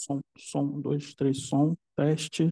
som, som, dois, três, som, teste.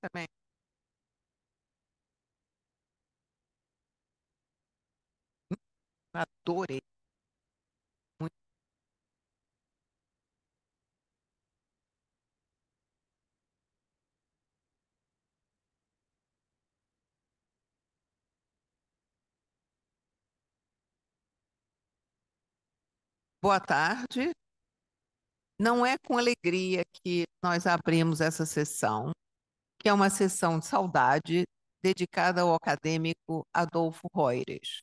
também. Adorei. Muito. Boa tarde. Não é com alegria que nós abrimos essa sessão, que é uma sessão de saudade dedicada ao acadêmico Adolfo Roires.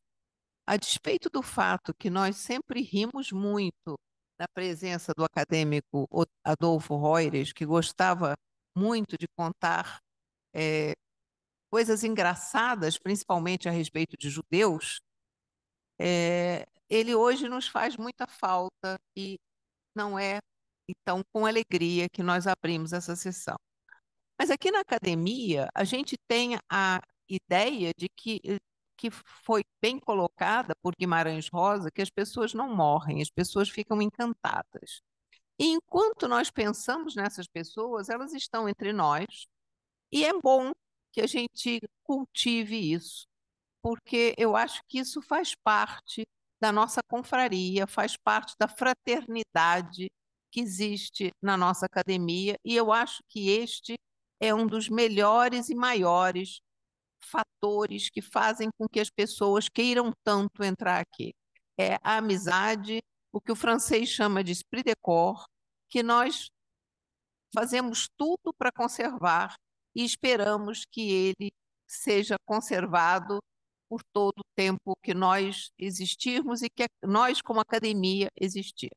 A despeito do fato que nós sempre rimos muito na presença do acadêmico Adolfo Roires, que gostava muito de contar é, coisas engraçadas, principalmente a respeito de judeus, é, ele hoje nos faz muita falta e não é então com alegria que nós abrimos essa sessão. Mas aqui na academia, a gente tem a ideia de que, eh, que foi bem colocada por Guimarães Rosa, que as pessoas não morrem, as pessoas ficam encantadas. E enquanto nós pensamos nessas pessoas, elas estão entre nós, e é bom que a gente cultive isso, porque eu acho que isso faz parte da nossa confraria, faz parte da fraternidade que existe na nossa academia, e eu acho que este é um dos melhores e maiores fatores que fazem com que as pessoas queiram tanto entrar aqui. É a amizade, o que o francês chama de esprit de corps, que nós fazemos tudo para conservar e esperamos que ele seja conservado por todo o tempo que nós existirmos e que nós, como academia, existir.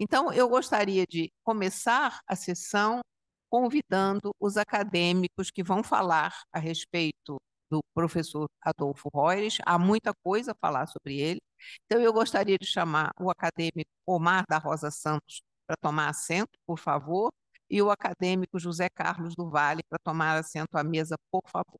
Então, eu gostaria de começar a sessão convidando os acadêmicos que vão falar a respeito do professor Adolfo Reures, há muita coisa a falar sobre ele. Então, eu gostaria de chamar o acadêmico Omar da Rosa Santos para tomar assento, por favor, e o acadêmico José Carlos do Vale para tomar assento à mesa, por favor.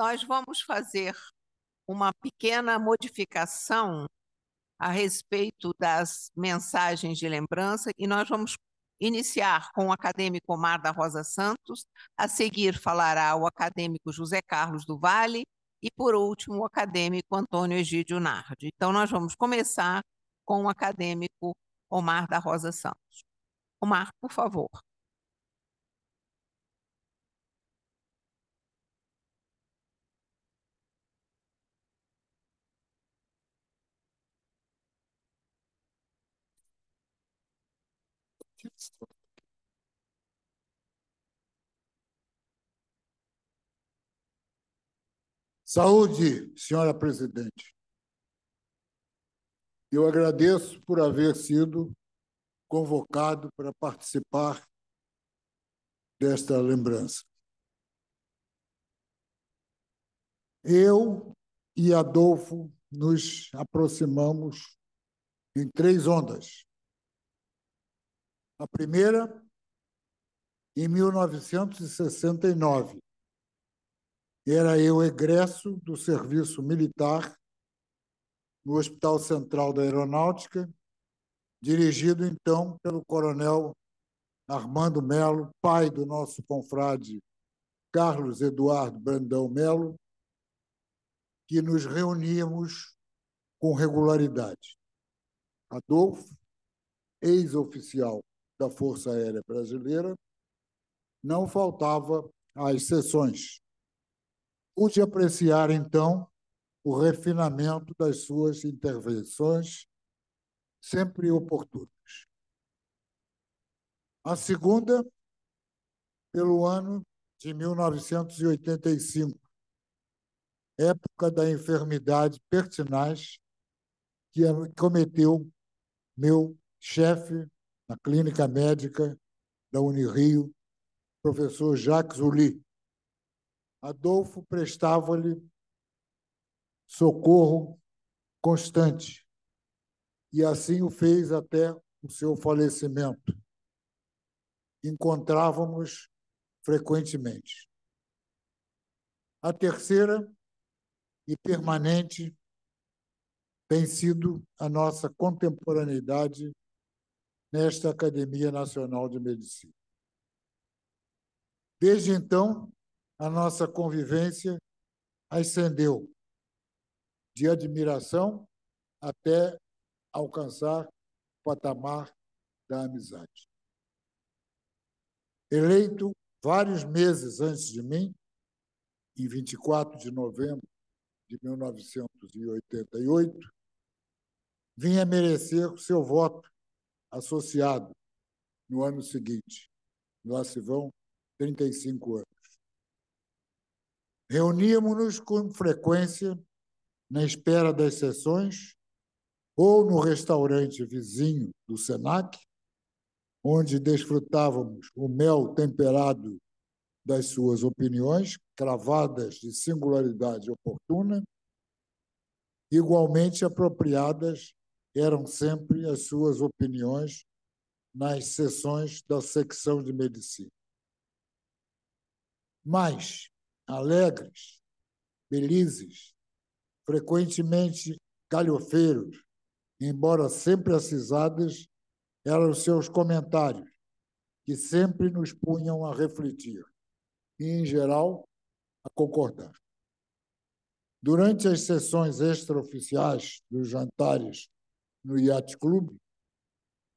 Nós vamos fazer uma pequena modificação a respeito das mensagens de lembrança e nós vamos iniciar com o acadêmico Omar da Rosa Santos, a seguir falará o acadêmico José Carlos do Vale e, por último, o acadêmico Antônio Egídio Nardi. Então, nós vamos começar com o acadêmico Omar da Rosa Santos. Omar, por favor. Saúde, senhora presidente. Eu agradeço por haver sido convocado para participar desta lembrança. Eu e Adolfo nos aproximamos em três ondas. A primeira, em 1969. Era eu egresso do serviço militar no Hospital Central da Aeronáutica, dirigido então pelo coronel Armando Melo, pai do nosso confrade Carlos Eduardo Brandão Melo, que nos reuníamos com regularidade. Adolfo, ex-oficial da Força Aérea Brasileira, não faltava as sessões. Pude apreciar, então, o refinamento das suas intervenções, sempre oportunas. A segunda, pelo ano de 1985, época da enfermidade pertinaz que cometeu meu chefe na Clínica Médica da Unirio, professor Jacques Uli. Adolfo prestava-lhe socorro constante e assim o fez até o seu falecimento. Encontrávamos frequentemente. A terceira e permanente tem sido a nossa contemporaneidade nesta Academia Nacional de Medicina. Desde então, a nossa convivência ascendeu de admiração até alcançar o patamar da amizade. Eleito vários meses antes de mim, em 24 de novembro de 1988, vinha merecer o seu voto associado no ano seguinte. Lá se vão 35 anos. Reuníamos-nos com frequência na espera das sessões ou no restaurante vizinho do SENAC, onde desfrutávamos o mel temperado das suas opiniões, cravadas de singularidade oportuna, igualmente apropriadas eram sempre as suas opiniões nas sessões da secção de medicina. Mas, alegres, felizes, frequentemente galhofeiros, embora sempre acisadas, eram os seus comentários, que sempre nos punham a refletir e, em geral, a concordar. Durante as sessões extraoficiais dos jantares no Yacht Club,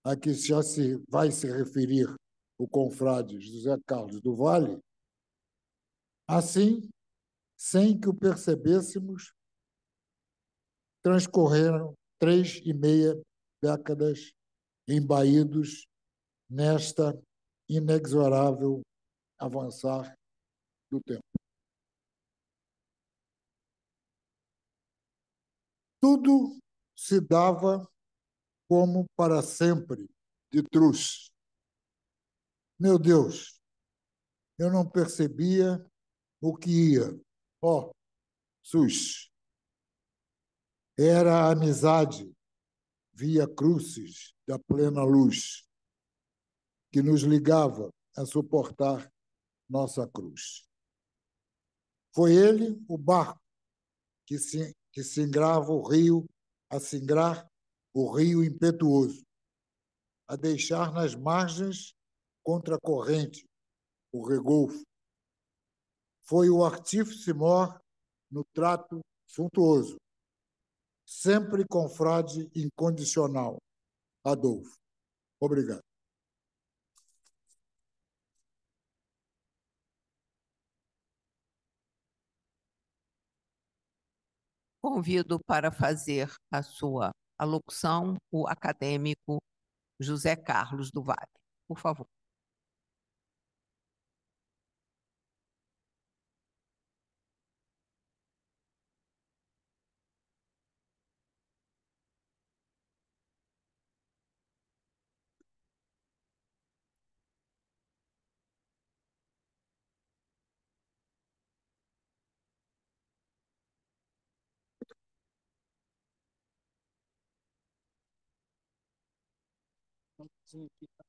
a que já se vai se referir o confrade José Carlos do Vale, assim, sem que o percebêssemos, transcorreram três e meia décadas embaídos nesta inexorável avançar do tempo. Tudo se dava como para sempre, de truz. Meu Deus, eu não percebia o que ia. Ó, oh, sus. Era a amizade via cruzes da plena luz que nos ligava a suportar nossa cruz. Foi ele o barco que se, que se engrava o rio a singrar o rio impetuoso, a deixar nas margens contra a corrente o regolfo. Foi o artífice mor no trato suntuoso, sempre confrade incondicional. Adolfo. Obrigado. Convido para fazer a sua alocução o acadêmico José Carlos Duval, Por favor. significa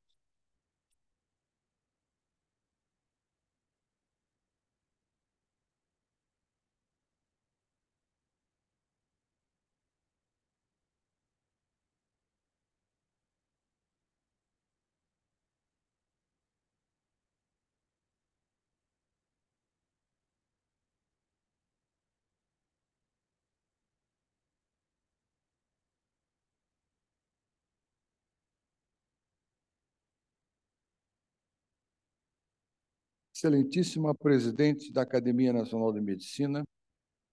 excelentíssima presidente da Academia Nacional de Medicina,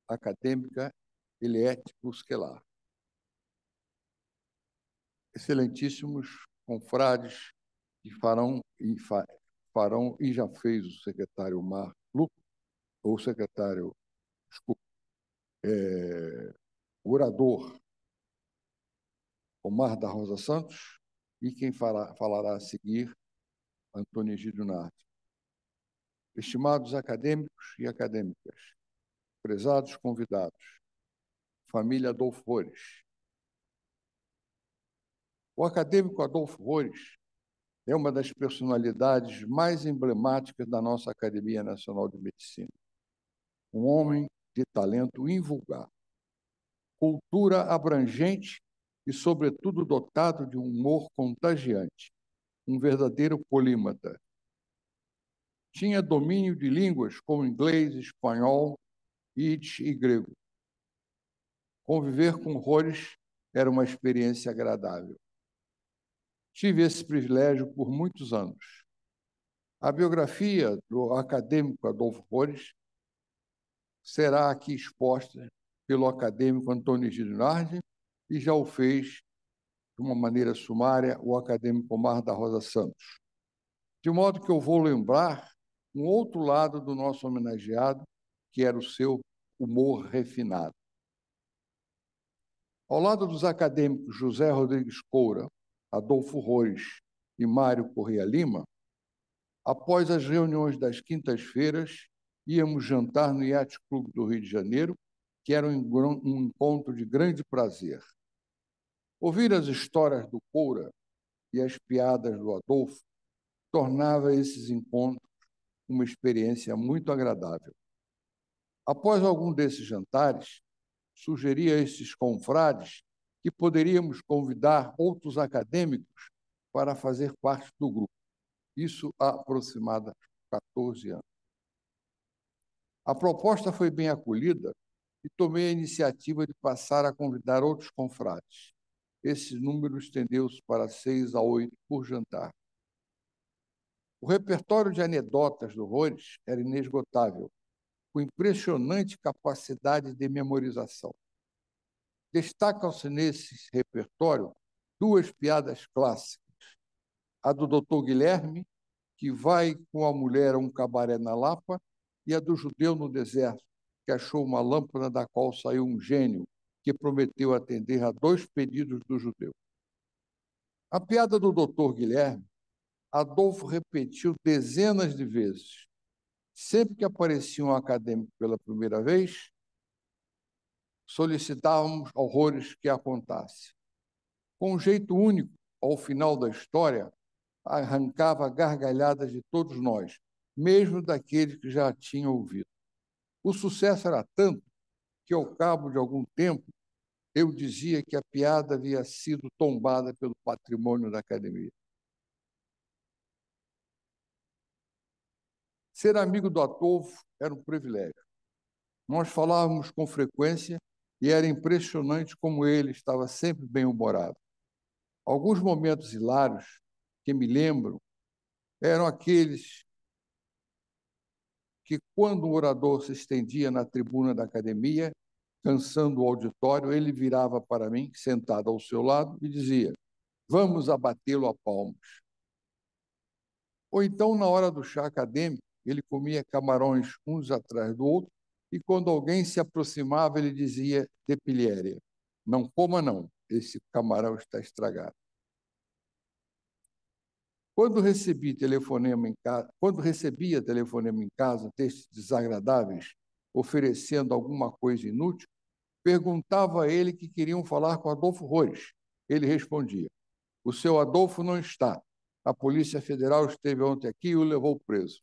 acadêmica Eliette Busquelar. Excelentíssimos confrades que farão e, fa, farão e já fez o secretário Marluco, ou secretário, desculpa, é, orador Omar da Rosa Santos, e quem falará a seguir, Antônio Egídio Nardi. Estimados acadêmicos e acadêmicas, prezados convidados, família Adolfo Rores. O acadêmico Adolfo Rores é uma das personalidades mais emblemáticas da nossa Academia Nacional de Medicina. Um homem de talento invulgar, cultura abrangente e, sobretudo, dotado de um humor contagiante, um verdadeiro polímata tinha domínio de línguas como inglês, espanhol, ítio e grego. Conviver com Rores era uma experiência agradável. Tive esse privilégio por muitos anos. A biografia do acadêmico Adolfo Rores será aqui exposta pelo acadêmico Antônio Girinardi e já o fez de uma maneira sumária o acadêmico Omar da Rosa Santos. De modo que eu vou lembrar um outro lado do nosso homenageado, que era o seu humor refinado. Ao lado dos acadêmicos José Rodrigues Coura, Adolfo Rois e Mário Correia Lima, após as reuniões das quintas-feiras, íamos jantar no Yacht Club do Rio de Janeiro, que era um encontro de grande prazer. Ouvir as histórias do Coura e as piadas do Adolfo tornava esses encontros uma experiência muito agradável. Após algum desses jantares, sugeri a esses confrades que poderíamos convidar outros acadêmicos para fazer parte do grupo. Isso há aproximadamente 14 anos. A proposta foi bem acolhida e tomei a iniciativa de passar a convidar outros confrades. Esse número estendeu-se para seis a oito por jantar. O repertório de anedotas do Rores era inesgotável, com impressionante capacidade de memorização. Destacam-se nesse repertório duas piadas clássicas. A do doutor Guilherme, que vai com a mulher a um cabaré na Lapa, e a do judeu no deserto, que achou uma lâmpada da qual saiu um gênio que prometeu atender a dois pedidos do judeu. A piada do doutor Guilherme Adolfo repetiu dezenas de vezes. Sempre que aparecia um acadêmico pela primeira vez, solicitávamos horrores que apontasse. Com um jeito único, ao final da história, arrancava gargalhadas de todos nós, mesmo daqueles que já tinham ouvido. O sucesso era tanto que, ao cabo de algum tempo, eu dizia que a piada havia sido tombada pelo patrimônio da academia. Ser amigo do Atolfo era um privilégio. Nós falávamos com frequência e era impressionante como ele estava sempre bem-humorado. Alguns momentos hilários que me lembro eram aqueles que, quando o orador se estendia na tribuna da academia, cansando o auditório, ele virava para mim, sentado ao seu lado, e dizia: Vamos abatê-lo a palmas". Ou então, na hora do chá acadêmico, ele comia camarões uns atrás do outro e quando alguém se aproximava, ele dizia "Depiléria, Não coma não, esse camarão está estragado. Quando recebi telefonema em casa, quando recebia telefonema em casa, textos desagradáveis, oferecendo alguma coisa inútil, perguntava a ele que queriam falar com Adolfo Rores. Ele respondia: "O seu Adolfo não está. A Polícia Federal esteve ontem aqui e o levou preso."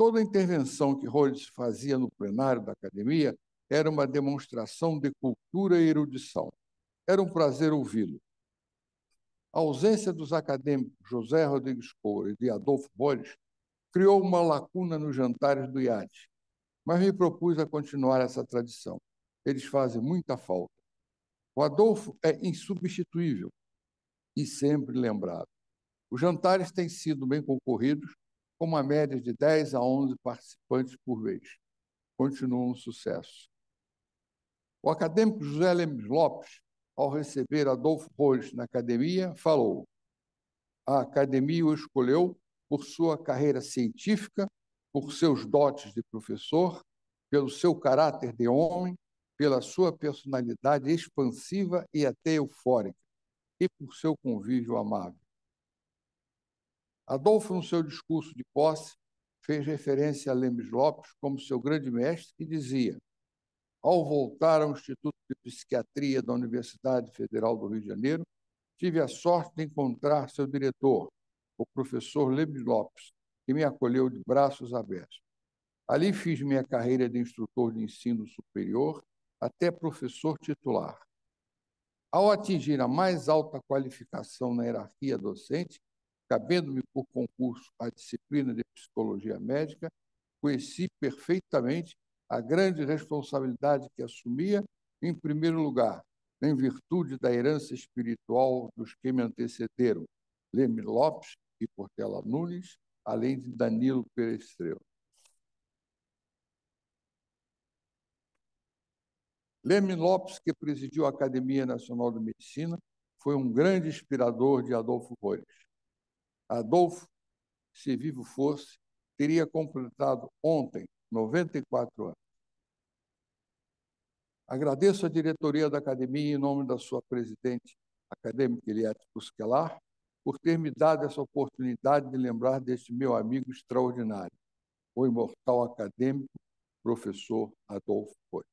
Toda intervenção que Rhodes fazia no plenário da academia era uma demonstração de cultura e erudição. Era um prazer ouvi-lo. A ausência dos acadêmicos José Rodrigues Coura e de Adolfo Borges criou uma lacuna nos jantares do IAD, mas me propus a continuar essa tradição. Eles fazem muita falta. O Adolfo é insubstituível e sempre lembrado. Os jantares têm sido bem concorridos com uma média de 10 a 11 participantes por vez. Continua um sucesso. O acadêmico José Lemos Lopes, ao receber Adolfo Roles na academia, falou: A academia o escolheu por sua carreira científica, por seus dotes de professor, pelo seu caráter de homem, pela sua personalidade expansiva e até eufórica, e por seu convívio amável. Adolfo, no seu discurso de posse, fez referência a Lemes Lopes como seu grande mestre, que dizia: Ao voltar ao Instituto de Psiquiatria da Universidade Federal do Rio de Janeiro, tive a sorte de encontrar seu diretor, o professor Lemes Lopes, que me acolheu de braços abertos. Ali fiz minha carreira de instrutor de ensino superior até professor titular. Ao atingir a mais alta qualificação na hierarquia docente, cabendo-me por concurso a disciplina de psicologia médica, conheci perfeitamente a grande responsabilidade que assumia, em primeiro lugar, em virtude da herança espiritual dos que me antecederam, Leme Lopes e Portela Nunes, além de Danilo Perestreu. Leme Lopes, que presidiu a Academia Nacional de Medicina, foi um grande inspirador de Adolfo Roires. Adolfo, se vivo fosse, teria completado ontem 94 anos. Agradeço à diretoria da academia, em nome da sua presidente, acadêmica Eliette Busquelar, por ter me dado essa oportunidade de lembrar deste meu amigo extraordinário, o imortal acadêmico, professor Adolfo Poit.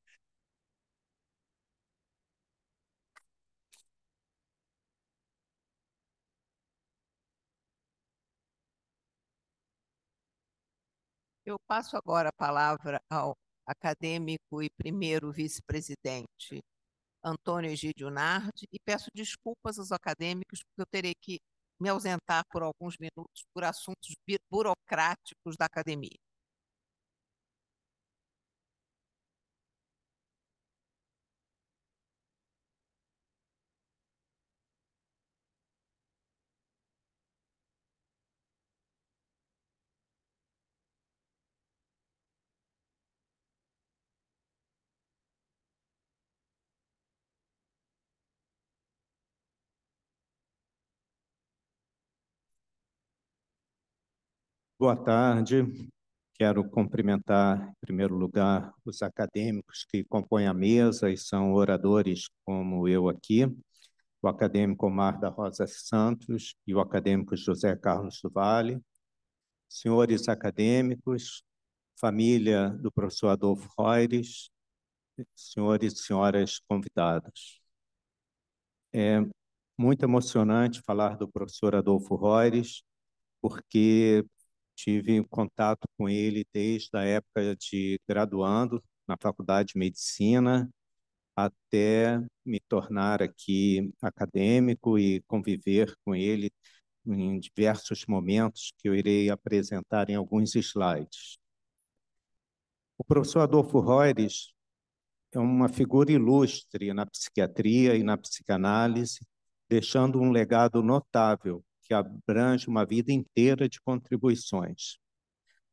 Eu passo agora a palavra ao acadêmico e primeiro vice-presidente Antônio Egídio Nardi e peço desculpas aos acadêmicos porque eu terei que me ausentar por alguns minutos por assuntos burocráticos da academia. Boa tarde. Quero cumprimentar, em primeiro lugar, os acadêmicos que compõem a mesa e são oradores como eu aqui, o acadêmico Mar da Rosa Santos e o acadêmico José Carlos do Vale, senhores acadêmicos, família do professor Adolfo Roires, senhores e senhoras convidados. É muito emocionante falar do professor Adolfo Roires, porque Tive contato com ele desde a época de graduando na Faculdade de Medicina até me tornar aqui acadêmico e conviver com ele em diversos momentos que eu irei apresentar em alguns slides. O professor Adolfo Reures é uma figura ilustre na psiquiatria e na psicanálise, deixando um legado notável que abrange uma vida inteira de contribuições.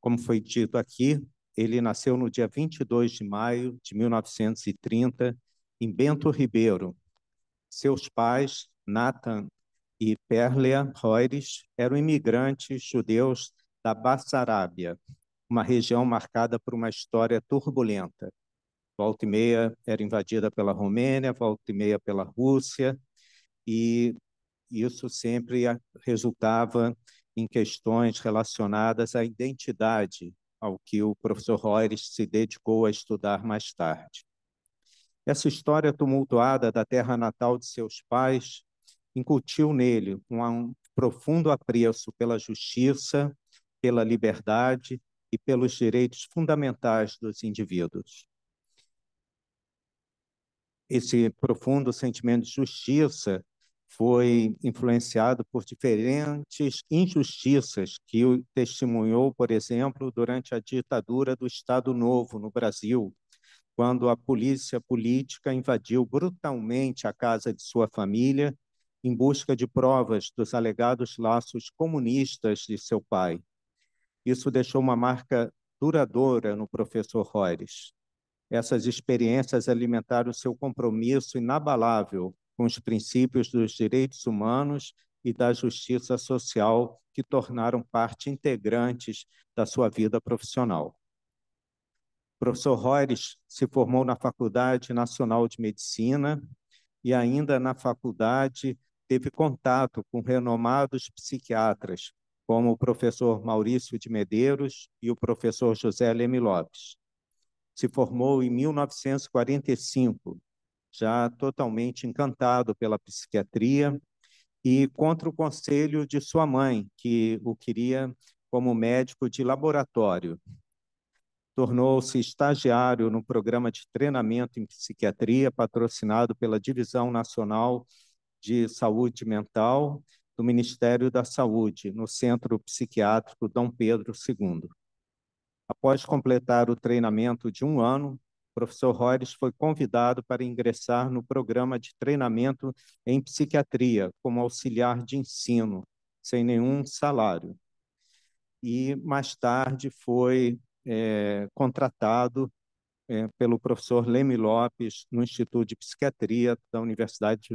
Como foi dito aqui, ele nasceu no dia 22 de maio de 1930 em Bento Ribeiro. Seus pais, Nathan e Perlea Roires, eram imigrantes judeus da Bassarábia, uma região marcada por uma história turbulenta. Volta e meia era invadida pela Romênia, volta e meia pela Rússia, e isso sempre resultava em questões relacionadas à identidade, ao que o professor Royres se dedicou a estudar mais tarde. Essa história tumultuada da terra natal de seus pais incutiu nele um profundo apreço pela justiça, pela liberdade e pelos direitos fundamentais dos indivíduos. Esse profundo sentimento de justiça foi influenciado por diferentes injustiças que testemunhou, por exemplo, durante a ditadura do Estado Novo no Brasil, quando a polícia política invadiu brutalmente a casa de sua família em busca de provas dos alegados laços comunistas de seu pai. Isso deixou uma marca duradoura no professor Roires. Essas experiências alimentaram seu compromisso inabalável com os princípios dos direitos humanos e da justiça social que tornaram parte integrantes da sua vida profissional. O professor Roires se formou na Faculdade Nacional de Medicina e ainda na faculdade teve contato com renomados psiquiatras, como o professor Maurício de Medeiros e o professor José Leme Lopes. Se formou em 1945 já totalmente encantado pela psiquiatria e contra o conselho de sua mãe, que o queria como médico de laboratório. Tornou-se estagiário no programa de treinamento em psiquiatria, patrocinado pela Divisão Nacional de Saúde Mental do Ministério da Saúde, no Centro Psiquiátrico Dom Pedro II. Após completar o treinamento de um ano, professor Roires foi convidado para ingressar no programa de treinamento em psiquiatria como auxiliar de ensino, sem nenhum salário. E mais tarde foi é, contratado é, pelo professor Leme Lopes no Instituto de Psiquiatria da Universidade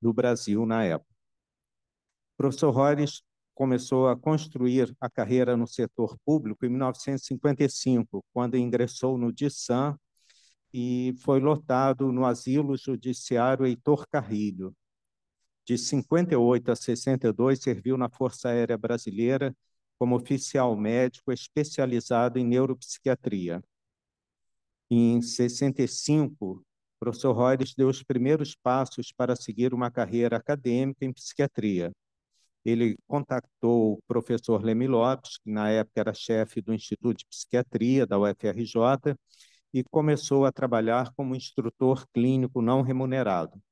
do Brasil na época. O professor Roires começou a construir a carreira no setor público em 1955, quando ingressou no DISAM e foi lotado no asilo judiciário Heitor Carrilho. De 58 a 62, serviu na Força Aérea Brasileira como oficial médico especializado em neuropsiquiatria. Em 65, o professor Reuters deu os primeiros passos para seguir uma carreira acadêmica em psiquiatria. Ele contactou o professor Leme Lopes, que na época era chefe do Instituto de Psiquiatria da UFRJ, e começou a trabalhar como instrutor clínico não remunerado.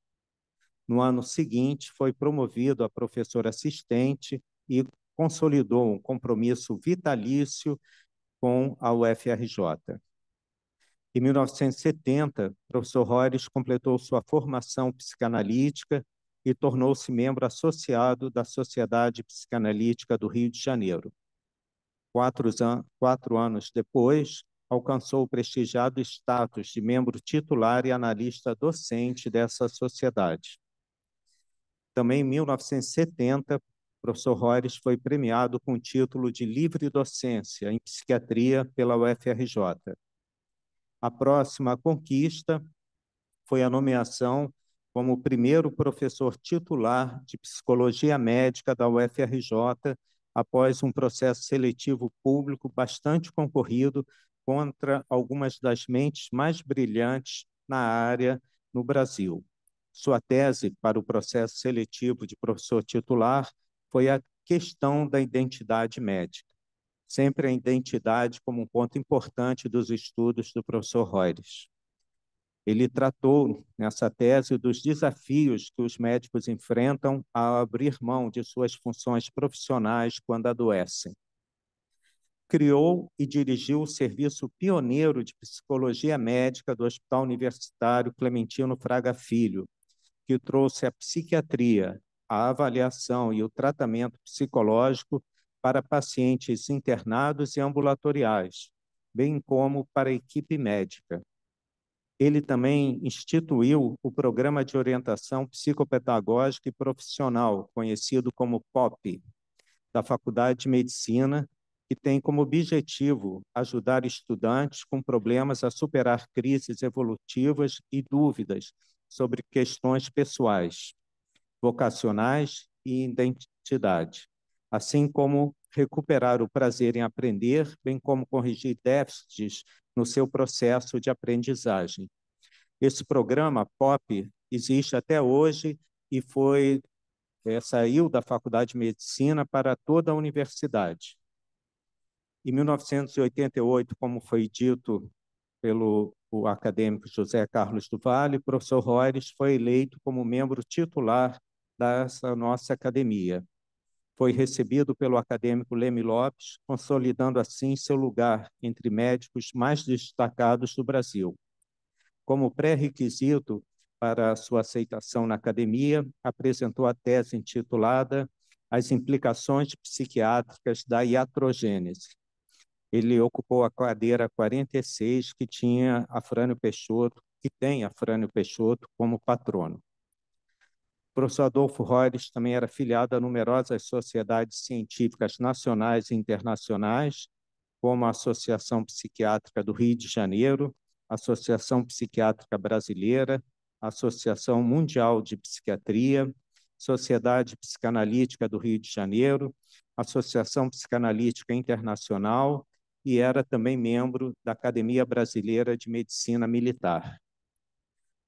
No ano seguinte, foi promovido a professor assistente e consolidou um compromisso vitalício com a UFRJ. Em 1970, o professor Rores completou sua formação psicanalítica e tornou-se membro associado da Sociedade Psicanalítica do Rio de Janeiro. Quatro, an quatro anos depois, alcançou o prestigiado status de membro titular e analista docente dessa sociedade. Também em 1970, o professor Rores foi premiado com o título de livre docência em psiquiatria pela UFRJ. A próxima conquista foi a nomeação como primeiro professor titular de psicologia médica da UFRJ após um processo seletivo público bastante concorrido contra algumas das mentes mais brilhantes na área no Brasil. Sua tese para o processo seletivo de professor titular foi a questão da identidade médica, sempre a identidade como um ponto importante dos estudos do professor Roires. Ele tratou nessa tese dos desafios que os médicos enfrentam ao abrir mão de suas funções profissionais quando adoecem criou e dirigiu o serviço pioneiro de psicologia médica do Hospital Universitário Clementino Fraga Filho, que trouxe a psiquiatria, a avaliação e o tratamento psicológico para pacientes internados e ambulatoriais, bem como para a equipe médica. Ele também instituiu o Programa de Orientação Psicopedagógica e Profissional, conhecido como POP, da Faculdade de Medicina, que tem como objetivo ajudar estudantes com problemas a superar crises evolutivas e dúvidas sobre questões pessoais, vocacionais e identidade, assim como recuperar o prazer em aprender, bem como corrigir déficits no seu processo de aprendizagem. Esse programa POP existe até hoje e foi é, saiu da Faculdade de Medicina para toda a universidade. Em 1988, como foi dito pelo o acadêmico José Carlos do Vale, o professor Roires foi eleito como membro titular dessa nossa academia. Foi recebido pelo acadêmico Leme Lopes, consolidando assim seu lugar entre médicos mais destacados do Brasil. Como pré-requisito para sua aceitação na academia, apresentou a tese intitulada As implicações psiquiátricas da iatrogênese, ele ocupou a cadeira 46 que tinha Afrânio Peixoto, que tem Afrânio Peixoto como patrono. O professor Adolfo Roires também era filiado a numerosas sociedades científicas nacionais e internacionais, como a Associação Psiquiátrica do Rio de Janeiro, Associação Psiquiátrica Brasileira, Associação Mundial de Psiquiatria, Sociedade Psicanalítica do Rio de Janeiro, Associação Psicanalítica Internacional e era também membro da Academia Brasileira de Medicina Militar.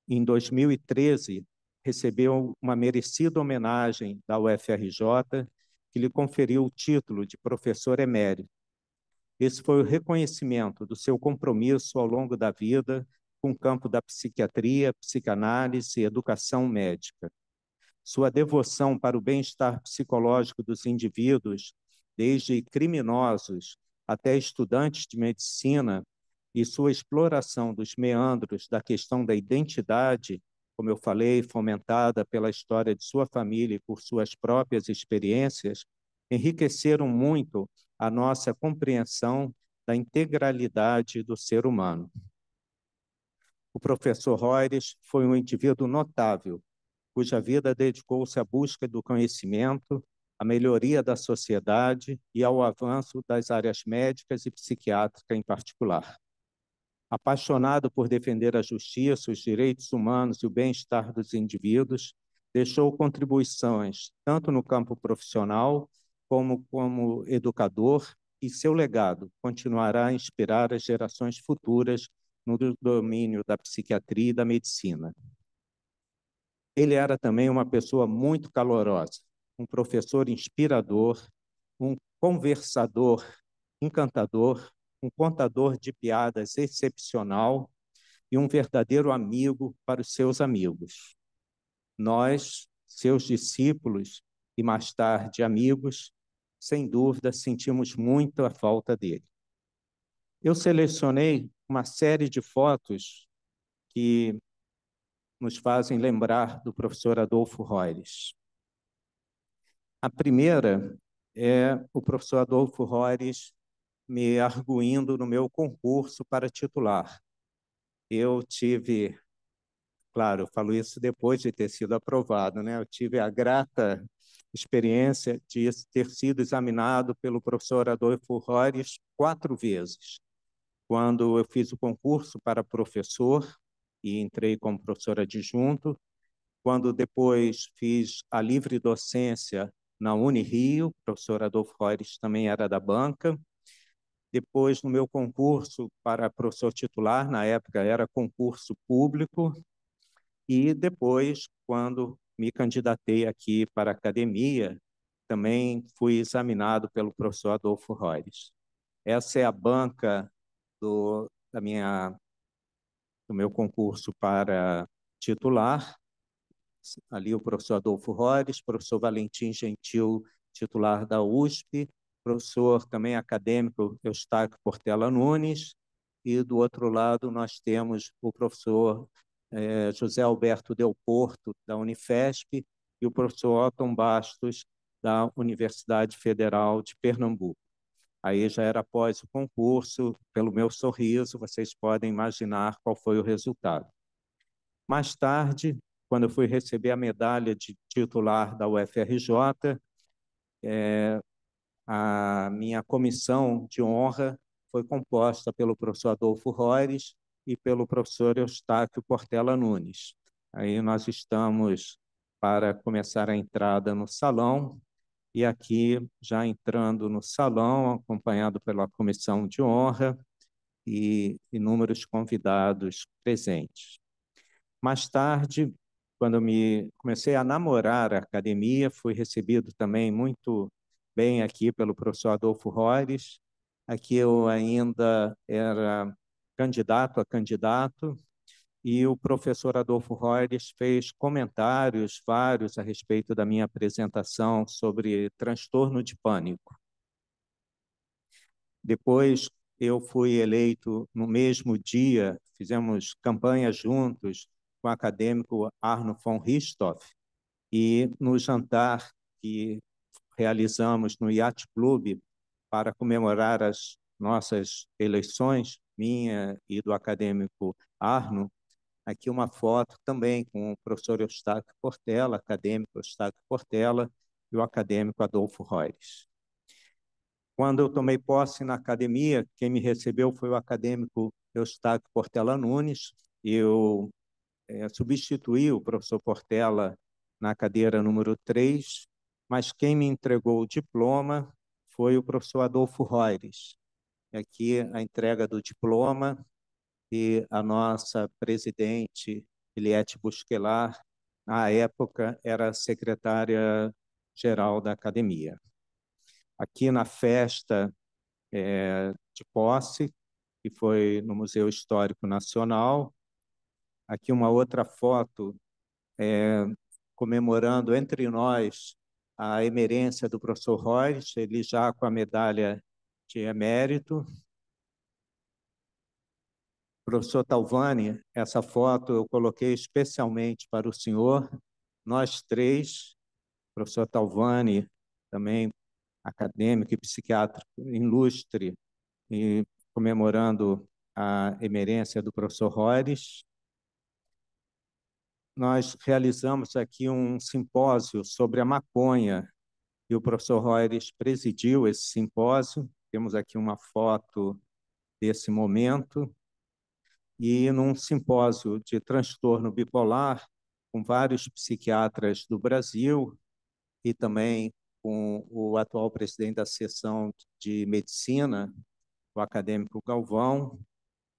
Em 2013, recebeu uma merecida homenagem da UFRJ, que lhe conferiu o título de professor emérito. Esse foi o reconhecimento do seu compromisso ao longo da vida com o campo da psiquiatria, psicanálise e educação médica. Sua devoção para o bem-estar psicológico dos indivíduos, desde criminosos até estudantes de medicina, e sua exploração dos meandros da questão da identidade, como eu falei, fomentada pela história de sua família e por suas próprias experiências, enriqueceram muito a nossa compreensão da integralidade do ser humano. O professor Roires foi um indivíduo notável, cuja vida dedicou-se à busca do conhecimento, à melhoria da sociedade e ao avanço das áreas médicas e psiquiátrica em particular. Apaixonado por defender a justiça, os direitos humanos e o bem-estar dos indivíduos, deixou contribuições tanto no campo profissional como como educador e seu legado continuará a inspirar as gerações futuras no domínio da psiquiatria e da medicina. Ele era também uma pessoa muito calorosa, um professor inspirador, um conversador encantador, um contador de piadas excepcional e um verdadeiro amigo para os seus amigos. Nós, seus discípulos e mais tarde amigos, sem dúvida sentimos muito a falta dele. Eu selecionei uma série de fotos que nos fazem lembrar do professor Adolfo Roires. A primeira é o professor Adolfo Rores me arguindo no meu concurso para titular. Eu tive, claro, eu falo isso depois de ter sido aprovado, né? Eu tive a grata experiência de ter sido examinado pelo professor Adolfo Rores quatro vezes. Quando eu fiz o concurso para professor e entrei como professor adjunto, quando depois fiz a livre docência na Unirio, o professor Adolfo Reures também era da banca. Depois, no meu concurso para professor titular, na época era concurso público, e depois, quando me candidatei aqui para a academia, também fui examinado pelo professor Adolfo Reures. Essa é a banca do, da minha, do meu concurso para titular ali o professor Adolfo Rores, professor Valentim Gentil, titular da USP, professor também acadêmico Eustáquio Portela Nunes, e do outro lado nós temos o professor eh, José Alberto Del Porto, da Unifesp, e o professor Otton Bastos, da Universidade Federal de Pernambuco. Aí já era após o concurso, pelo meu sorriso, vocês podem imaginar qual foi o resultado. Mais tarde, quando eu fui receber a medalha de titular da UFRJ, é, a minha comissão de honra foi composta pelo professor Adolfo Rores e pelo professor Eustáquio Portela Nunes. Aí nós estamos para começar a entrada no salão, e aqui, já entrando no salão, acompanhado pela comissão de honra e inúmeros convidados presentes. Mais tarde, quando me comecei a namorar a academia, fui recebido também muito bem aqui pelo professor Adolfo Rores. Aqui eu ainda era candidato a candidato e o professor Adolfo Rores fez comentários vários a respeito da minha apresentação sobre transtorno de pânico. Depois eu fui eleito no mesmo dia, fizemos campanha juntos com o acadêmico Arno von Richthofen. E no jantar que realizamos no Yacht Club para comemorar as nossas eleições, minha e do acadêmico Arno, aqui uma foto também com o professor Eustáquio Portela, acadêmico Eustáquio Portela e o acadêmico Adolfo Roires. Quando eu tomei posse na academia, quem me recebeu foi o acadêmico Eustáquio Portela Nunes. Eu é, eh, substituiu o professor Portela na cadeira número 3, mas quem me entregou o diploma foi o professor Adolfo Roires. Aqui a entrega do diploma e a nossa presidente, Eliette Busquelar, à época era secretária-geral da academia. Aqui na festa é, de posse, que foi no Museu Histórico Nacional, Aqui uma outra foto é, comemorando entre nós a emerência do professor Reus, ele já com a medalha de emérito. Professor Talvani, essa foto eu coloquei especialmente para o senhor. Nós três, professor Talvani, também acadêmico e psiquiatra ilustre, e comemorando a emerência do professor Rores, nós realizamos aqui um simpósio sobre a maconha e o professor Roeres presidiu esse simpósio. Temos aqui uma foto desse momento. E num simpósio de transtorno bipolar, com vários psiquiatras do Brasil e também com o atual presidente da seção de medicina, o acadêmico Galvão,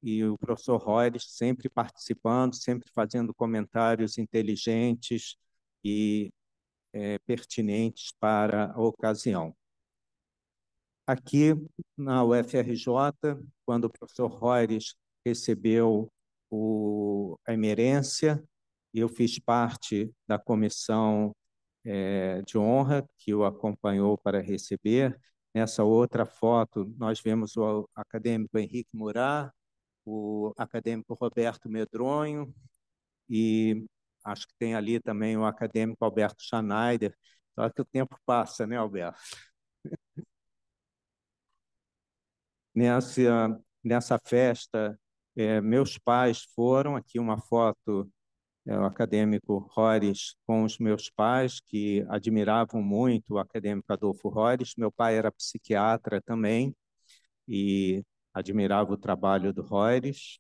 e o professor Roeres sempre participando, sempre fazendo comentários inteligentes e é, pertinentes para a ocasião. Aqui na UFRJ, quando o professor Roeres recebeu o, a emerência, eu fiz parte da comissão é, de honra que o acompanhou para receber. Nessa outra foto, nós vemos o acadêmico Henrique Murat, o acadêmico Roberto Medronho e acho que tem ali também o acadêmico Alberto Schneider. Só que o tempo passa, né, Alberto? nessa, nessa festa, é, meus pais foram, aqui uma foto é, o acadêmico Rores com os meus pais, que admiravam muito o acadêmico Adolfo Rores. Meu pai era psiquiatra também, e admirava o trabalho do Roires.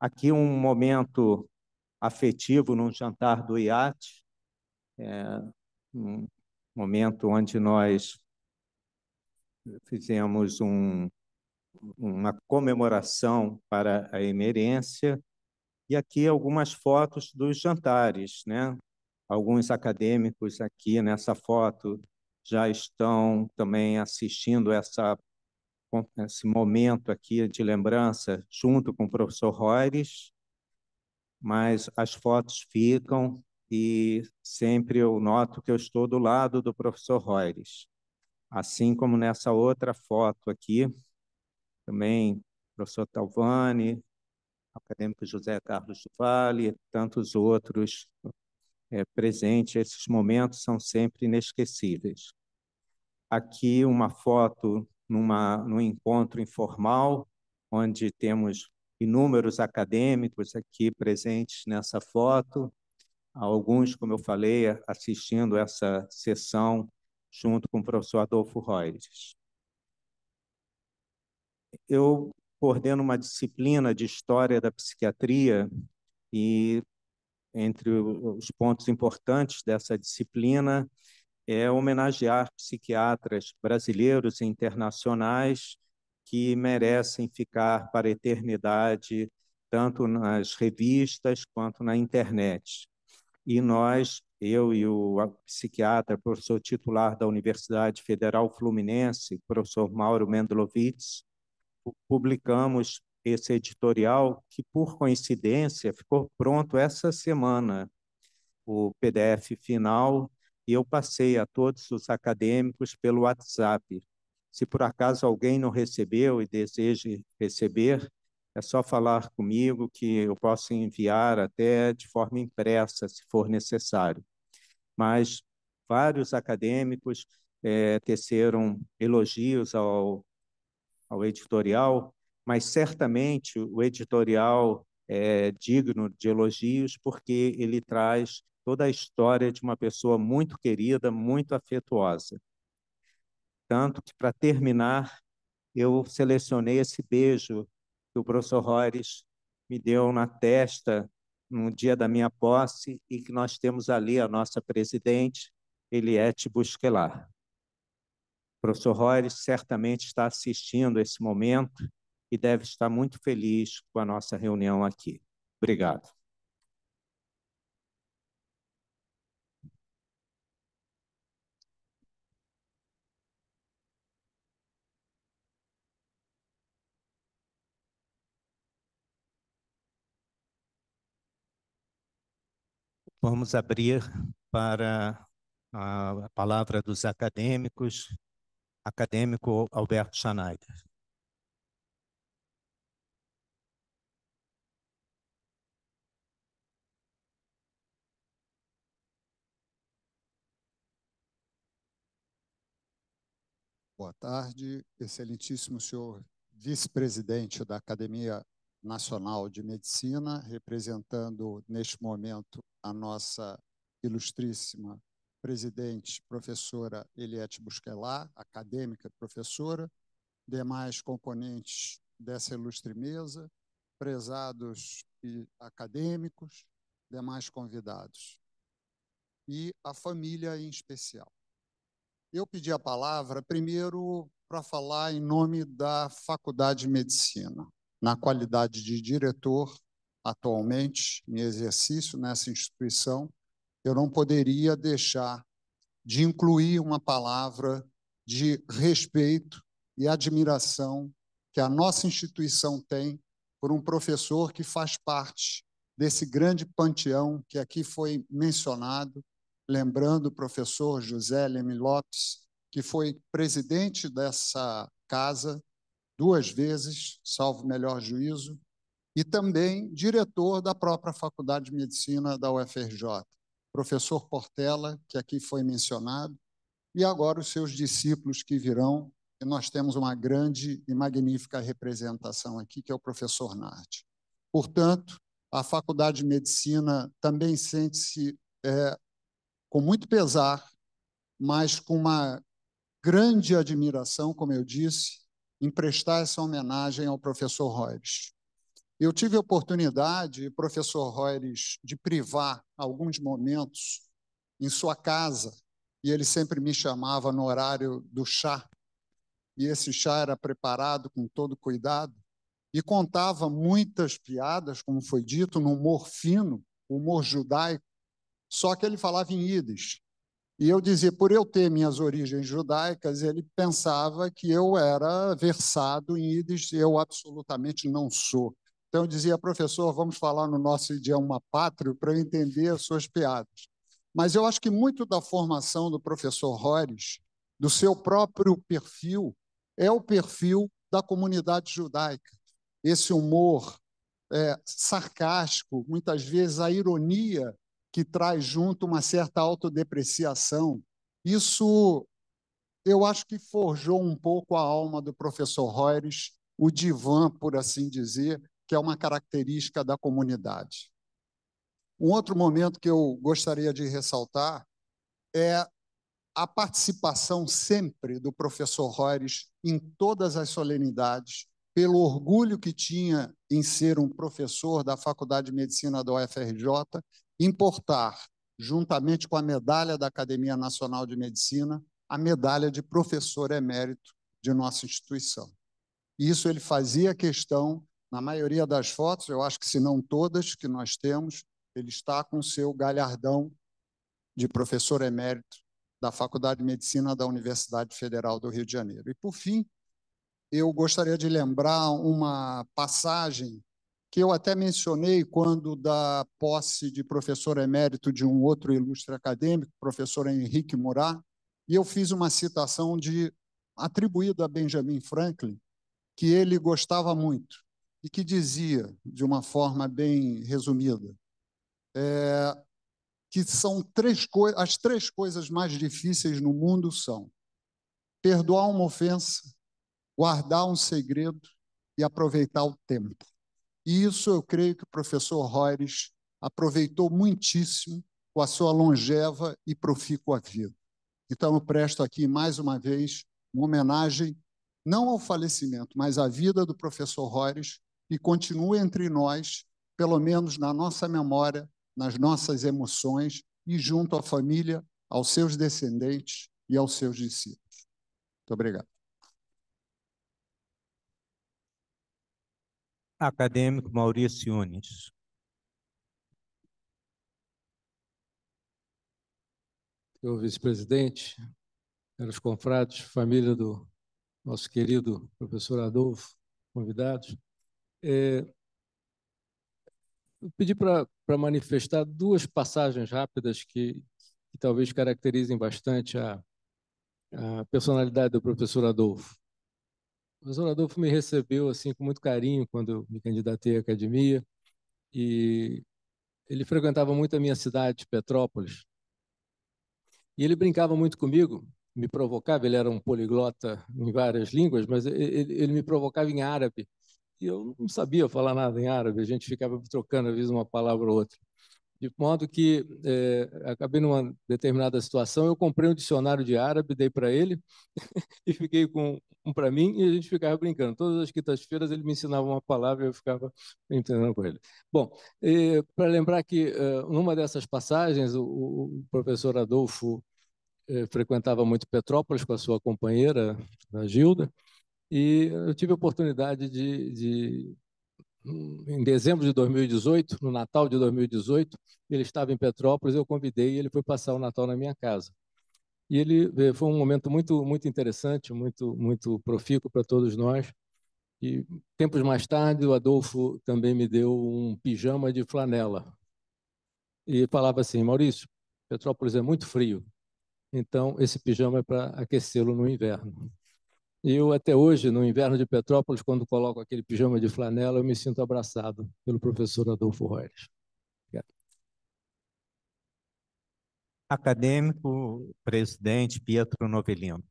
Aqui um momento afetivo num jantar do iate, é, um momento onde nós fizemos um, uma comemoração para a emerência e aqui algumas fotos dos jantares, né? Alguns acadêmicos aqui nessa foto já estão também assistindo essa né, esse momento aqui de lembrança junto com o professor Roires, mas as fotos ficam e sempre eu noto que eu estou do lado do professor Roires. Assim como nessa outra foto aqui, também professor Talvani, acadêmico José Carlos do Vale, tantos outros é, presentes. Esses momentos são sempre inesquecíveis. Aqui uma foto numa, num encontro informal, onde temos inúmeros acadêmicos aqui presentes nessa foto, alguns, como eu falei, assistindo essa sessão junto com o professor Adolfo Royes Eu coordeno uma disciplina de História da Psiquiatria e entre os pontos importantes dessa disciplina é homenagear psiquiatras brasileiros e internacionais que merecem ficar para a eternidade, tanto nas revistas quanto na internet. E nós, eu e o psiquiatra, professor titular da Universidade Federal Fluminense, professor Mauro Mendelovitz, publicamos esse editorial que, por coincidência, ficou pronto essa semana. O PDF final e eu passei a todos os acadêmicos pelo WhatsApp. Se por acaso alguém não recebeu e deseja receber, é só falar comigo que eu posso enviar até de forma impressa, se for necessário. Mas vários acadêmicos é, teceram elogios ao, ao editorial, mas certamente o editorial é digno de elogios porque ele traz toda a história de uma pessoa muito querida, muito afetuosa. Tanto que, para terminar, eu selecionei esse beijo que o professor Rores me deu na testa no dia da minha posse e que nós temos ali a nossa presidente, Eliette Busquelar. O professor Rores certamente está assistindo esse momento e deve estar muito feliz com a nossa reunião aqui. Obrigado. Vamos abrir para a palavra dos acadêmicos, acadêmico Alberto Schneider. Boa tarde, excelentíssimo senhor vice-presidente da Academia Nacional de Medicina, representando neste momento a nossa ilustríssima presidente, professora Eliette Busquelar, acadêmica professora, demais componentes dessa ilustre mesa, prezados e acadêmicos, demais convidados, e a família em especial. Eu pedi a palavra primeiro para falar em nome da Faculdade de Medicina na qualidade de diretor, atualmente em exercício nessa instituição, eu não poderia deixar de incluir uma palavra de respeito e admiração que a nossa instituição tem por um professor que faz parte desse grande panteão que aqui foi mencionado, lembrando o professor José Leme Lopes, que foi presidente dessa casa duas vezes, salvo melhor juízo, e também diretor da própria Faculdade de Medicina da UFRJ, professor Portela, que aqui foi mencionado, e agora os seus discípulos que virão, e nós temos uma grande e magnífica representação aqui, que é o professor Nardi. Portanto, a Faculdade de Medicina também sente-se é, com muito pesar, mas com uma grande admiração, como eu disse, em prestar essa homenagem ao professor Royres. Eu tive a oportunidade, professor Royres, de privar alguns momentos em sua casa, e ele sempre me chamava no horário do chá, e esse chá era preparado com todo cuidado, e contava muitas piadas, como foi dito, no humor fino, humor judaico, só que ele falava em ídis. E eu dizia, por eu ter minhas origens judaicas, ele pensava que eu era versado em Yiddish, eu absolutamente não sou. Então eu dizia, professor, vamos falar no nosso idioma pátrio para eu entender as suas piadas. Mas eu acho que muito da formação do professor Horis do seu próprio perfil, é o perfil da comunidade judaica. Esse humor é, sarcástico, muitas vezes a ironia que traz junto uma certa autodepreciação. Isso eu acho que forjou um pouco a alma do professor Royres, o divã, por assim dizer, que é uma característica da comunidade. Um outro momento que eu gostaria de ressaltar é a participação sempre do professor Royres em todas as solenidades, pelo orgulho que tinha em ser um professor da Faculdade de Medicina da UFRJ importar, juntamente com a medalha da Academia Nacional de Medicina, a medalha de professor emérito de nossa instituição. Isso ele fazia questão, na maioria das fotos, eu acho que se não todas que nós temos, ele está com seu galhardão de professor emérito da Faculdade de Medicina da Universidade Federal do Rio de Janeiro. E, por fim, eu gostaria de lembrar uma passagem que eu até mencionei quando da posse de professor emérito de um outro ilustre acadêmico, professor Henrique Murat, e eu fiz uma citação de atribuída a Benjamin Franklin, que ele gostava muito e que dizia, de uma forma bem resumida, é, que são três coisas, as três coisas mais difíceis no mundo são perdoar uma ofensa, guardar um segredo e aproveitar o tempo. E isso eu creio que o professor Roires aproveitou muitíssimo com a sua longeva e profícua vida. Então, eu presto aqui mais uma vez uma homenagem não ao falecimento, mas à vida do professor Roires, e continua entre nós, pelo menos na nossa memória, nas nossas emoções e junto à família, aos seus descendentes e aos seus discípulos. Muito obrigado. acadêmico Maurício Nunes. Senhor vice-presidente, caros confrades, família do nosso querido professor Adolfo, convidados, é, eu pedi para manifestar duas passagens rápidas que, que talvez caracterizem bastante a, a personalidade do professor Adolfo. O professor Adolfo me recebeu assim com muito carinho quando eu me candidatei à academia e ele frequentava muito a minha cidade, Petrópolis. E ele brincava muito comigo, me provocava, ele era um poliglota em várias línguas, mas ele, ele me provocava em árabe. E eu não sabia falar nada em árabe, a gente ficava trocando, às vezes, uma palavra ou outra de modo que é, acabei numa determinada situação, eu comprei um dicionário de árabe, dei para ele e fiquei com um para mim e a gente ficava brincando. Todas as quintas-feiras ele me ensinava uma palavra e eu ficava entendendo com ele. Bom, eh, para lembrar que é, numa dessas passagens o, o professor Adolfo é, frequentava muito Petrópolis com a sua companheira, a Gilda, e eu tive a oportunidade de, de em dezembro de 2018, no Natal de 2018, ele estava em Petrópolis, eu convidei e ele foi passar o Natal na minha casa. E ele eh, foi um momento muito muito interessante, muito muito profícuo para todos nós. E tempos mais tarde, o Adolfo também me deu um pijama de flanela. E falava assim: "Maurício, Petrópolis é muito frio. Então esse pijama é para aquecê-lo no inverno." Eu, até hoje, no inverno de Petrópolis, quando coloco aquele pijama de flanela, eu me sinto abraçado pelo professor Adolfo Roires. Acadêmico, presidente Pietro Novelino.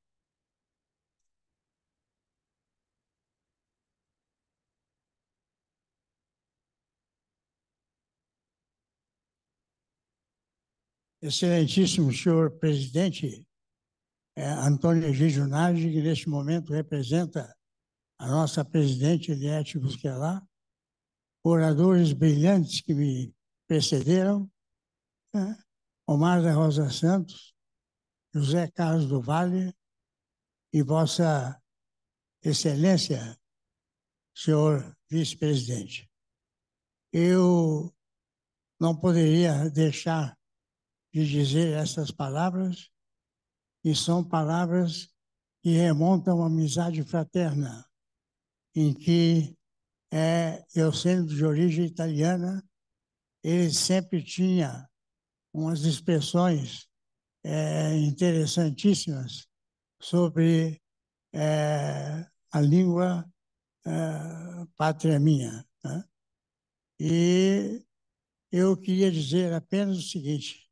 Excelentíssimo senhor presidente é, Antônia que neste momento representa a nossa presidente Eliette Busquelá, é oradores brilhantes que me precederam, né? Omar da Rosa Santos, José Carlos do Vale e Vossa Excelência, senhor vice-presidente. Eu não poderia deixar de dizer essas palavras e são palavras que remontam uma amizade fraterna, em que é, eu sendo de origem italiana, ele sempre tinha umas expressões é, interessantíssimas sobre é, a língua é, pátria minha. Né? E eu queria dizer apenas o seguinte: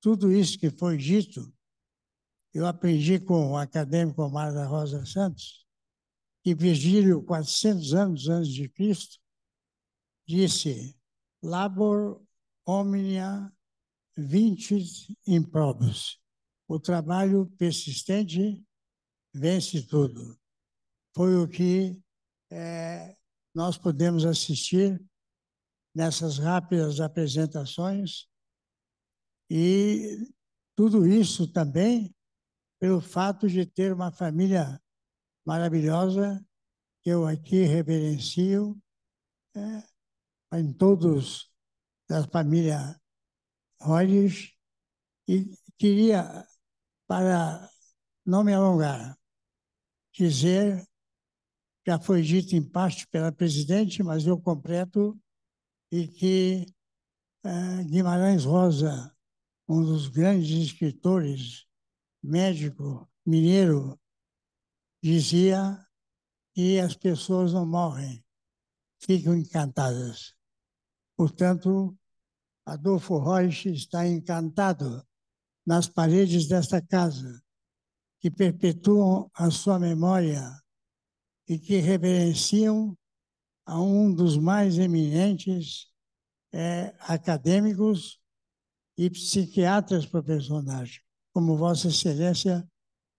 tudo isso que foi dito eu aprendi com o acadêmico Omar da Rosa Santos que Virgílio, 400 anos antes de Cristo, disse labor omnia vinci improbus. O trabalho persistente vence tudo. Foi o que é, nós podemos assistir nessas rápidas apresentações e tudo isso também pelo fato de ter uma família maravilhosa, que eu aqui reverencio, é, em todos da família Rodgers, e queria, para não me alongar, dizer, já foi dito em parte pela presidente, mas eu completo, e que é, Guimarães Rosa, um dos grandes escritores médico mineiro dizia que as pessoas não morrem, ficam encantadas. Portanto, Adolfo Roche está encantado nas paredes desta casa, que perpetuam a sua memória e que reverenciam a um dos mais eminentes é, acadêmicos e psiquiatras profissionais como Vossa Excelência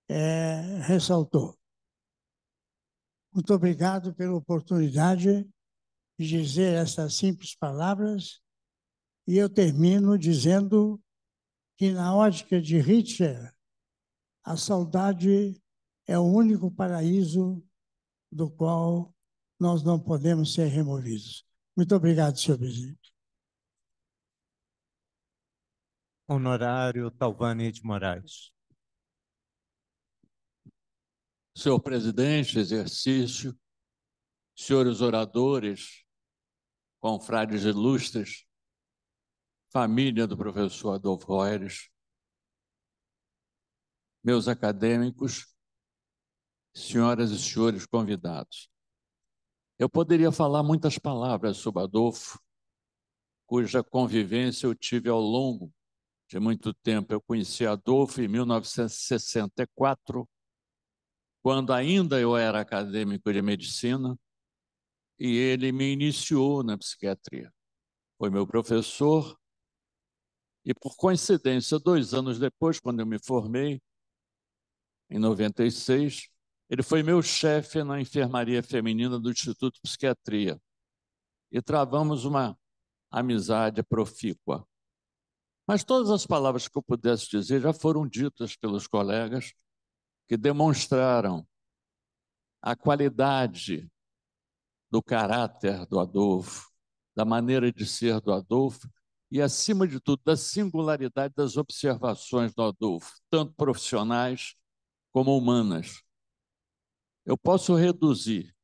é, ressaltou. Muito obrigado pela oportunidade de dizer essas simples palavras e eu termino dizendo que, na ótica de Richter a saudade é o único paraíso do qual nós não podemos ser removidos. Muito obrigado, senhor presidente. Honorário Talvani de Moraes. Senhor presidente, exercício, senhores oradores, confrades ilustres, família do professor Adolfo Roeres, meus acadêmicos, senhoras e senhores convidados. Eu poderia falar muitas palavras sobre Adolfo, cuja convivência eu tive ao longo de muito tempo. Eu conheci Adolfo em 1964, quando ainda eu era acadêmico de medicina, e ele me iniciou na psiquiatria. Foi meu professor, e por coincidência, dois anos depois, quando eu me formei, em 96, ele foi meu chefe na enfermaria feminina do Instituto de Psiquiatria. E travamos uma amizade profícua. Mas todas as palavras que eu pudesse dizer já foram ditas pelos colegas que demonstraram a qualidade do caráter do Adolfo, da maneira de ser do Adolfo e, acima de tudo, da singularidade das observações do Adolfo, tanto profissionais como humanas. Eu posso reduzir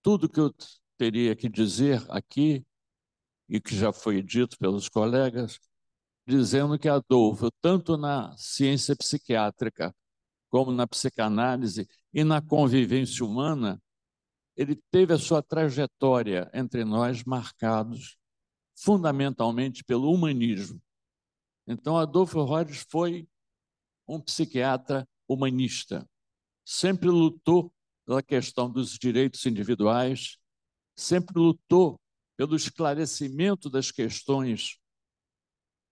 tudo que eu teria que dizer aqui e que já foi dito pelos colegas dizendo que Adolfo, tanto na ciência psiquiátrica como na psicanálise e na convivência humana, ele teve a sua trajetória entre nós marcados fundamentalmente pelo humanismo. Então, Adolfo Rhodes foi um psiquiatra humanista. Sempre lutou pela questão dos direitos individuais, sempre lutou pelo esclarecimento das questões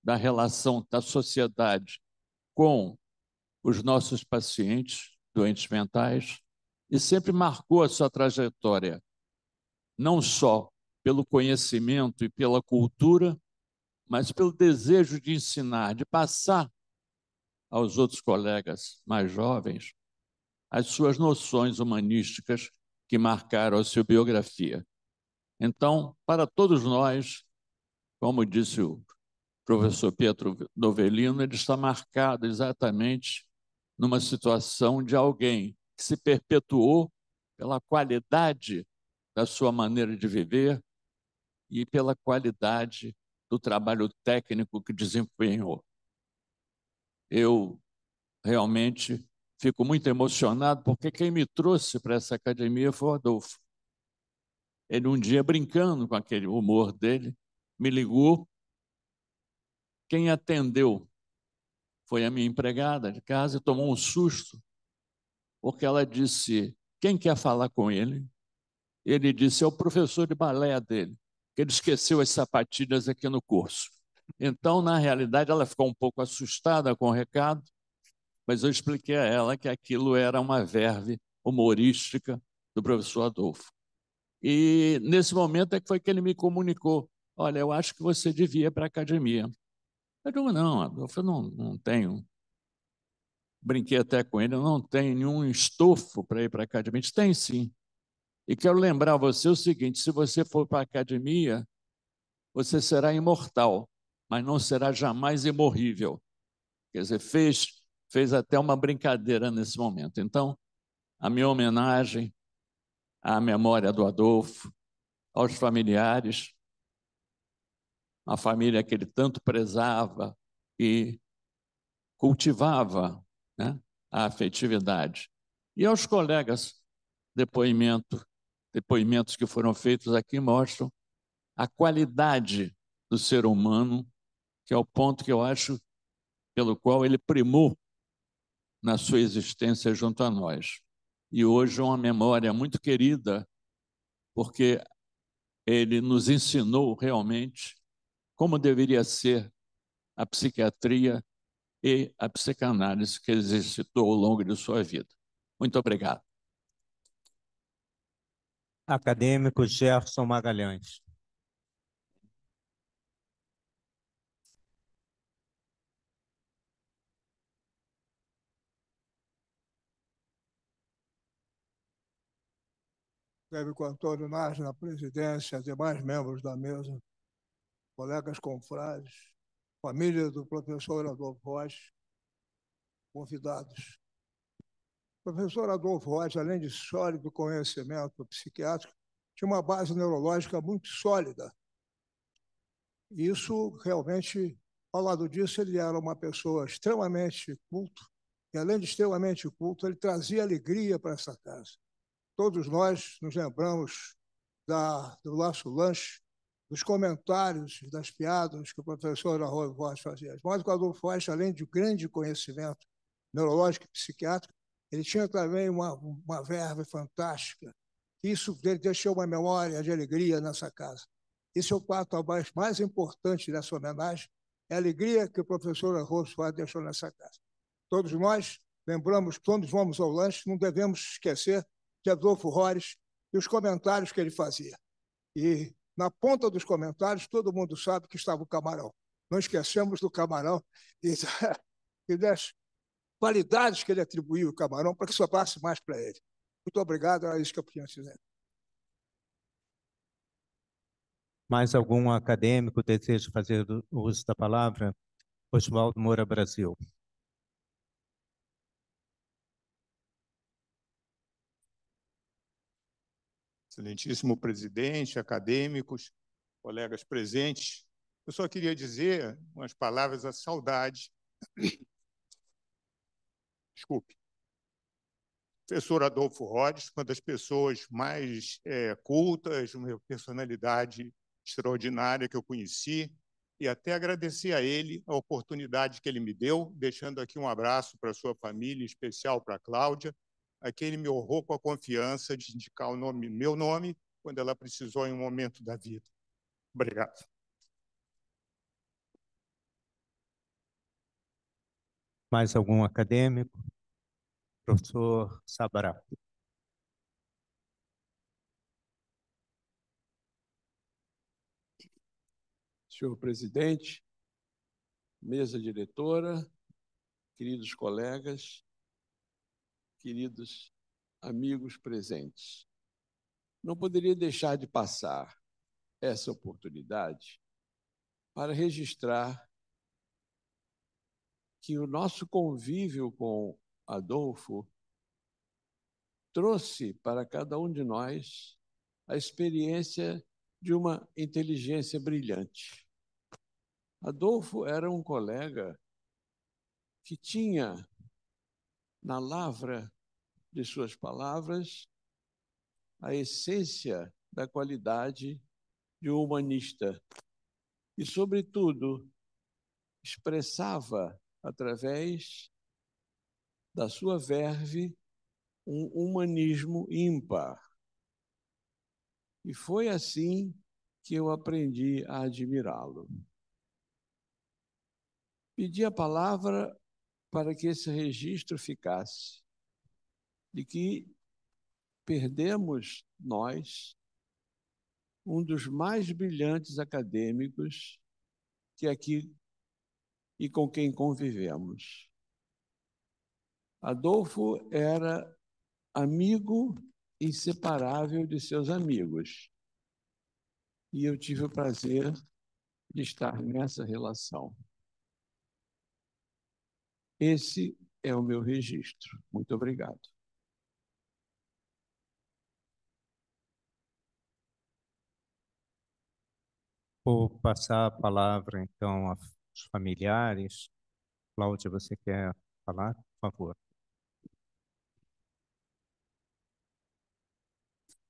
da relação da sociedade com os nossos pacientes doentes mentais e sempre marcou a sua trajetória, não só pelo conhecimento e pela cultura, mas pelo desejo de ensinar, de passar aos outros colegas mais jovens as suas noções humanísticas que marcaram a sua biografia. Então, para todos nós, como disse o professor Pietro Novellino ele está marcado exatamente numa situação de alguém que se perpetuou pela qualidade da sua maneira de viver e pela qualidade do trabalho técnico que desempenhou. Eu realmente fico muito emocionado porque quem me trouxe para essa academia foi o Adolfo. Ele um dia brincando com aquele humor dele, me ligou quem atendeu foi a minha empregada de casa e tomou um susto, porque ela disse: Quem quer falar com ele? Ele disse: É o professor de balé dele, que ele esqueceu as sapatilhas aqui no curso. Então, na realidade, ela ficou um pouco assustada com o recado, mas eu expliquei a ela que aquilo era uma verve humorística do professor Adolfo. E nesse momento é que foi que ele me comunicou: Olha, eu acho que você devia ir para a academia. Eu digo, não, Adolfo, eu não, não tenho. Brinquei até com ele, eu não tenho nenhum estofo para ir para a academia. tem sim. E quero lembrar você o seguinte: se você for para a academia, você será imortal, mas não será jamais imorrível. Quer dizer, fez, fez até uma brincadeira nesse momento. Então, a minha homenagem à memória do Adolfo, aos familiares, a família que ele tanto prezava e cultivava né, a afetividade. E aos colegas, depoimento, depoimentos que foram feitos aqui mostram a qualidade do ser humano, que é o ponto que eu acho pelo qual ele primou na sua existência junto a nós. E hoje é uma memória muito querida, porque ele nos ensinou realmente como deveria ser a psiquiatria e a psicanálise que exercitou ao longo de sua vida. Muito obrigado. Acadêmico Gerson Magalhães. com Antônio Nas na presidência, demais membros da mesa colegas confrades, família do professor Adolfo Rocha, convidados. O professor Adolfo Rocha, além de sólido conhecimento psiquiátrico, tinha uma base neurológica muito sólida. Isso realmente, ao lado disso, ele era uma pessoa extremamente culto, e além de extremamente culto, ele trazia alegria para essa casa. Todos nós nos lembramos da, do nosso lanche dos comentários das piadas que o professor Arroio Voz fazia. Mas modo que o Adolfo Reich, além de grande conhecimento neurológico e psiquiátrico, ele tinha também uma, uma verve fantástica. Isso ele deixou uma memória de alegria nessa casa. Esse é o quarto abaixo mais importante dessa homenagem, é a alegria que o professor Arroz Soares deixou nessa casa. Todos nós lembramos, quando vamos ao lanche, não devemos esquecer de Adolfo Rores e os comentários que ele fazia. E na ponta dos comentários, todo mundo sabe que estava o camarão. Não esquecemos do camarão e, e das qualidades que ele atribuiu ao camarão para que sobrasse mais para ele. Muito obrigado, era isso que eu tinha dizer. Mais algum acadêmico deseja fazer uso da palavra? Oswaldo Moura Brasil. excelentíssimo presidente, acadêmicos, colegas presentes. Eu só queria dizer umas palavras à saudade. Desculpe. Professor Adolfo Rodes, uma das pessoas mais é, cultas, uma personalidade extraordinária que eu conheci, e até agradecer a ele a oportunidade que ele me deu, deixando aqui um abraço para sua família, em especial para a Cláudia, aquele me honrou com a confiança de indicar o nome, meu nome, quando ela precisou em um momento da vida. Obrigado. Mais algum acadêmico? Professor Sabará. Senhor presidente, mesa diretora, queridos colegas, queridos amigos presentes. Não poderia deixar de passar essa oportunidade para registrar que o nosso convívio com Adolfo trouxe para cada um de nós a experiência de uma inteligência brilhante. Adolfo era um colega que tinha na lavra de suas palavras a essência da qualidade de um humanista e, sobretudo, expressava através da sua verve um humanismo ímpar. E foi assim que eu aprendi a admirá-lo. Pedi a palavra para que esse registro ficasse de que perdemos nós um dos mais brilhantes acadêmicos que aqui e com quem convivemos. Adolfo era amigo inseparável de seus amigos. E eu tive o prazer de estar nessa relação. Esse é o meu registro. Muito obrigado. Vou passar a palavra, então, aos familiares. Cláudia, você quer falar? Por favor.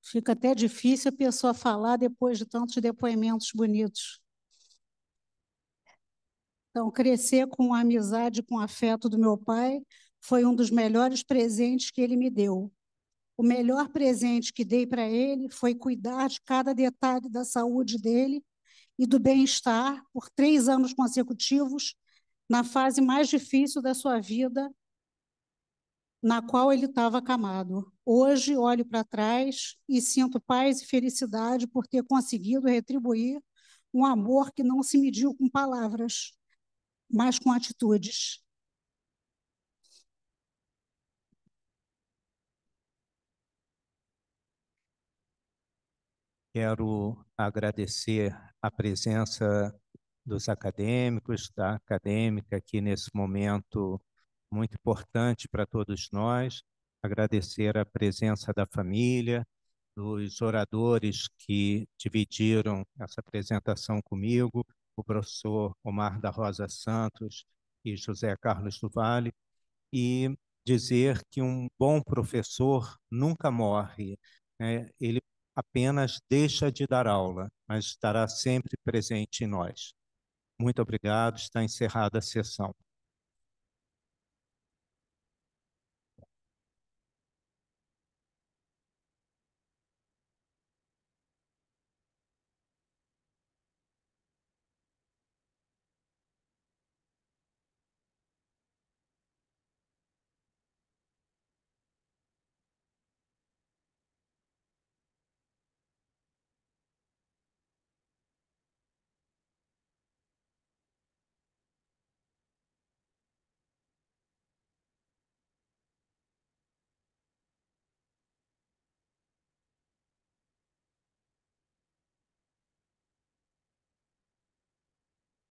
Fica até difícil a pessoa falar depois de tantos depoimentos bonitos. Então, crescer com a amizade, com o afeto do meu pai, foi um dos melhores presentes que ele me deu. O melhor presente que dei para ele foi cuidar de cada detalhe da saúde dele e do bem-estar por três anos consecutivos, na fase mais difícil da sua vida, na qual ele estava acamado. Hoje olho para trás e sinto paz e felicidade por ter conseguido retribuir um amor que não se mediu com palavras, mas com atitudes. Quero agradecer a presença dos acadêmicos, da acadêmica aqui nesse momento muito importante para todos nós. Agradecer a presença da família, dos oradores que dividiram essa apresentação comigo, o professor Omar da Rosa Santos e José Carlos do Vale, e dizer que um bom professor nunca morre, né? ele apenas deixa de dar aula, mas estará sempre presente em nós. Muito obrigado, está encerrada a sessão.